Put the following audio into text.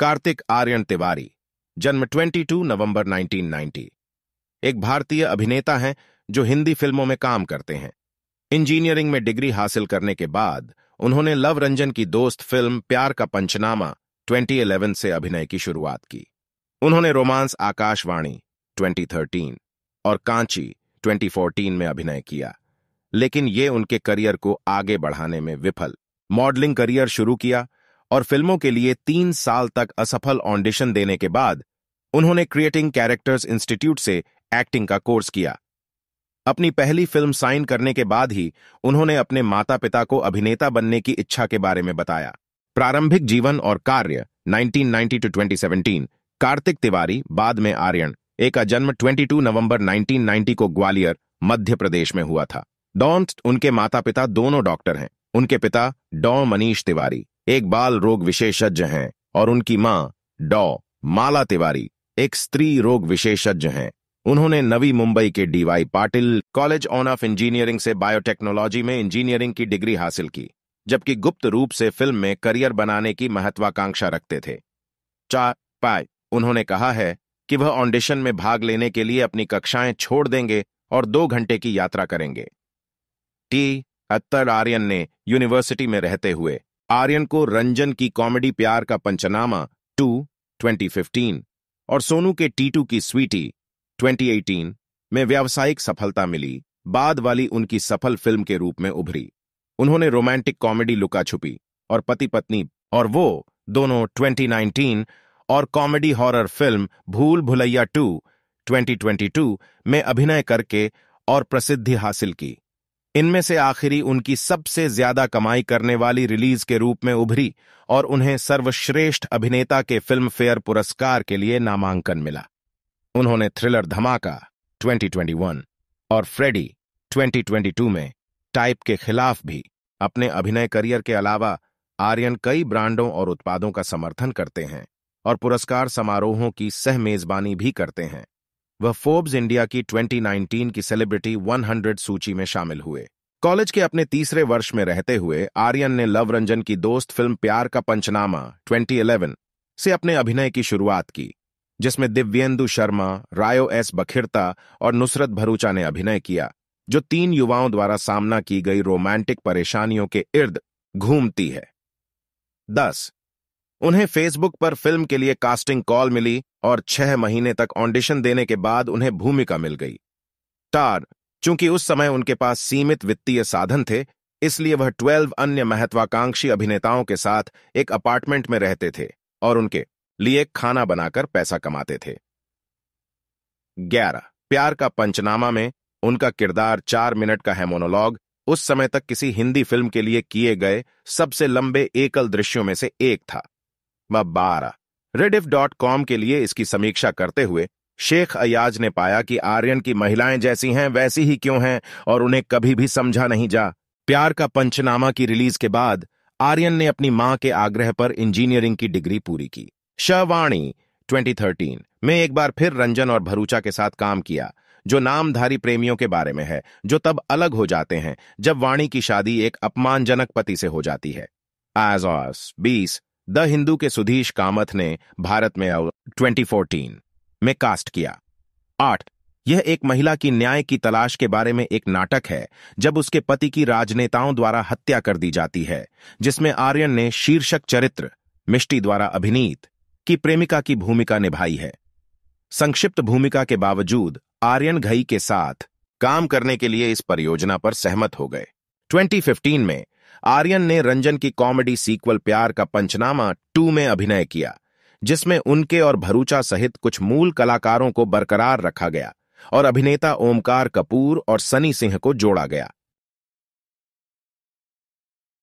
कार्तिक आर्यन तिवारी जन्म 22 नवंबर 1990 एक भारतीय अभिनेता हैं जो हिंदी फिल्मों में काम करते हैं इंजीनियरिंग में डिग्री हासिल करने के बाद उन्होंने लव रंजन की दोस्त फिल्म प्यार का पंचनामा 2011 से अभिनय की शुरुआत की उन्होंने रोमांस आकाशवाणी 2013 और कांची 2014 में अभिनय किया लेकिन ये उनके करियर को आगे बढ़ाने में विफल मॉडलिंग करियर शुरू किया और फिल्मों के लिए तीन साल तक असफल ऑडिशन देने के बाद उन्होंने क्रिएटिंग कैरेक्टर्स इंस्टीट्यूट से एक्टिंग का कोर्स किया अपनी पहली फिल्म साइन करने के बाद ही उन्होंने अपने माता पिता को अभिनेता बनने की इच्छा के बारे में बताया प्रारंभिक जीवन और कार्य 1990 टू ट्वेंटी कार्तिक तिवारी बाद में आर्यन एक जन्म 22 नवंबर 1990 को ग्वालियर मध्य प्रदेश में हुआ था डॉन्ट उनके माता पिता दोनों डॉक्टर हैं उनके पिता डॉ मनीष तिवारी एक बाल रोग विशेषज्ञ हैं और उनकी मां डॉ माला तिवारी एक स्त्री रोग विशेषज्ञ हैं उन्होंने नवी मुंबई के DY Patil college on of engineering से बायोटेक्नोलॉजी में इंजीनियरिंग की डिग्री हासिल की जबकि गुप्त रूप से फिल्म में करियर बनाने की महत्वाकांक्षा रखते थे चा पाय उन्होंने कहा है कि वह ऑडिशन में भाग लेने के लिए अपनी कक्षाएं छोड़ देंगे और दो घंटे की यात्रा करेंगे टी अत्तर आर्यन ने यूनिवर्सिटी में रहते हुए आर्यन को रंजन की कॉमेडी प्यार का पंचनामा टू 2015 और सोनू के टीटू की स्वीटी 2018 में व्यावसायिक सफलता मिली बाद वाली उनकी सफल फिल्म के रूप में उभरी उन्होंने रोमांटिक कॉमेडी लुका छुपी और पति पत्नी और वो दोनों 2019 और कॉमेडी हॉरर फिल्म भूल भुलैया 2 2022 में अभिनय करके और प्रसिद्धि हासिल की इनमें से आखिरी उनकी सबसे ज्यादा कमाई करने वाली रिलीज के रूप में उभरी और उन्हें सर्वश्रेष्ठ अभिनेता के फिल्म फेयर पुरस्कार के लिए नामांकन मिला उन्होंने थ्रिलर धमाका 2021 और फ्रेडी 2022 में टाइप के खिलाफ भी अपने अभिनय करियर के अलावा आर्यन कई ब्रांडों और उत्पादों का समर्थन करते हैं और पुरस्कार समारोहों की सह मेजबानी भी करते हैं वह फोर्ब्स इंडिया की 2019 की सेलिब्रिटी 100 सूची में शामिल हुए कॉलेज के अपने तीसरे वर्ष में रहते हुए आर्यन ने लव रंजन की दोस्त फिल्म प्यार का पंचनामा 2011 से अपने अभिनय की शुरुआत की जिसमें दिव्येंदु शर्मा रायो एस बखिरता और नुसरत भरूचा ने अभिनय किया जो तीन युवाओं द्वारा सामना की गई रोमांटिक परेशानियों के इर्द घूमती है दस उन्हें फेसबुक पर फिल्म के लिए कास्टिंग कॉल मिली और छह महीने तक ऑडिशन देने के बाद उन्हें भूमिका मिल गई टार चूंकि उस समय उनके पास सीमित वित्तीय साधन थे इसलिए वह ट्वेल्व अन्य महत्वाकांक्षी अभिनेताओं के साथ एक अपार्टमेंट में रहते थे और उनके लिए खाना बनाकर पैसा कमाते थे ग्यारह प्यार का पंचनामा में उनका किरदार चार मिनट का है मोनोलॉग उस समय तक किसी हिंदी फिल्म के लिए किए गए सबसे लंबे एकल दृश्यों में से एक था बारह रेडिफ डॉट कॉम के लिए इसकी समीक्षा करते हुए शेख अयाज ने पाया कि आर्यन की महिलाएं जैसी हैं वैसी ही क्यों हैं और उन्हें कभी भी समझा नहीं जा प्यार का पंचनामा की रिलीज के बाद आर्यन ने अपनी मां के आग्रह पर इंजीनियरिंग की डिग्री पूरी की शवाणी 2013 में एक बार फिर रंजन और भरूचा के साथ काम किया जो नामधारी प्रेमियों के बारे में है जो तब अलग हो जाते हैं जब वाणी की शादी एक अपमानजनक पति से हो जाती है एजॉस बीस द हिंदू के सुधीश कामत ने भारत में 2014 में कास्ट किया आठ यह एक महिला की न्याय की तलाश के बारे में एक नाटक है जब उसके पति की राजनेताओं द्वारा हत्या कर दी जाती है जिसमें आर्यन ने शीर्षक चरित्र मिष्टी द्वारा अभिनीत की प्रेमिका की भूमिका निभाई है संक्षिप्त भूमिका के बावजूद आर्यन घई के साथ काम करने के लिए इस परियोजना पर सहमत हो गए 2015 में आर्यन ने रंजन की कॉमेडी सीक्वल प्यार का पंचनामा टू में अभिनय किया जिसमें उनके और भरूचा सहित कुछ मूल कलाकारों को बरकरार रखा गया और अभिनेता ओमकार कपूर और सनी सिंह को जोड़ा गया